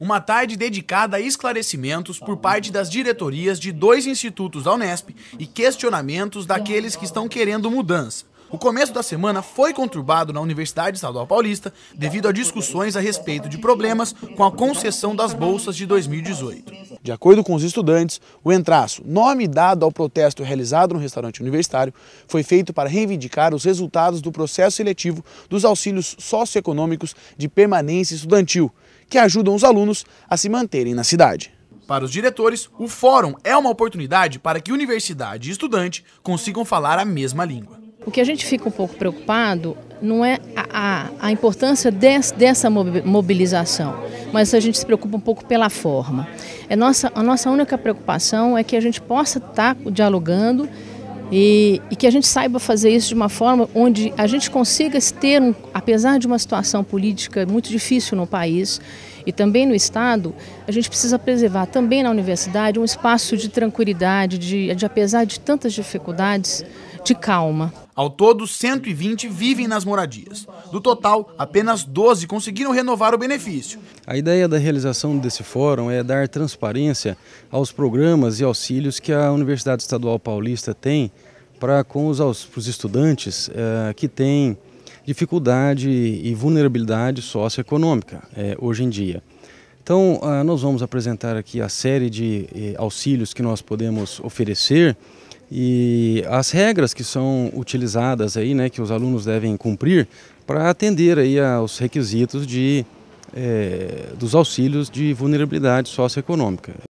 Uma tarde dedicada a esclarecimentos por parte das diretorias de dois institutos da Unesp e questionamentos daqueles que estão querendo mudança. O começo da semana foi conturbado na Universidade Estadual Paulista devido a discussões a respeito de problemas com a concessão das bolsas de 2018. De acordo com os estudantes, o entraço, nome dado ao protesto realizado no restaurante universitário, foi feito para reivindicar os resultados do processo seletivo dos auxílios socioeconômicos de permanência estudantil, que ajudam os alunos a se manterem na cidade. Para os diretores, o fórum é uma oportunidade para que universidade e estudante consigam falar a mesma língua. O que a gente fica um pouco preocupado não é a, a, a importância des, dessa mobilização, mas a gente se preocupa um pouco pela forma. É nossa, a nossa única preocupação é que a gente possa estar tá dialogando e, e, que a gente saiba fazer isso de uma forma onde a gente consiga ter, um, apesar de uma situação política muito difícil no país e também no Estado, a gente precisa preservar também na universidade um espaço de tranquilidade, de, de apesar de tantas dificuldades, de calma. Ao todo, 120 vivem nas moradias. Do total, apenas 12 conseguiram renovar o benefício. A ideia da realização desse fórum é dar transparência aos programas e auxílios que a Universidade Estadual Paulista tem para com os, os estudantes eh, que têm dificuldade e vulnerabilidade socioeconômica eh, hoje em dia. Então, ah, nós vamos apresentar aqui a série de eh, auxílios que nós podemos oferecer e as regras que são utilizadas aí, né, que os alunos devem cumprir para atender aí aos requisitos de, é, dos auxílios de vulnerabilidade socioeconômica.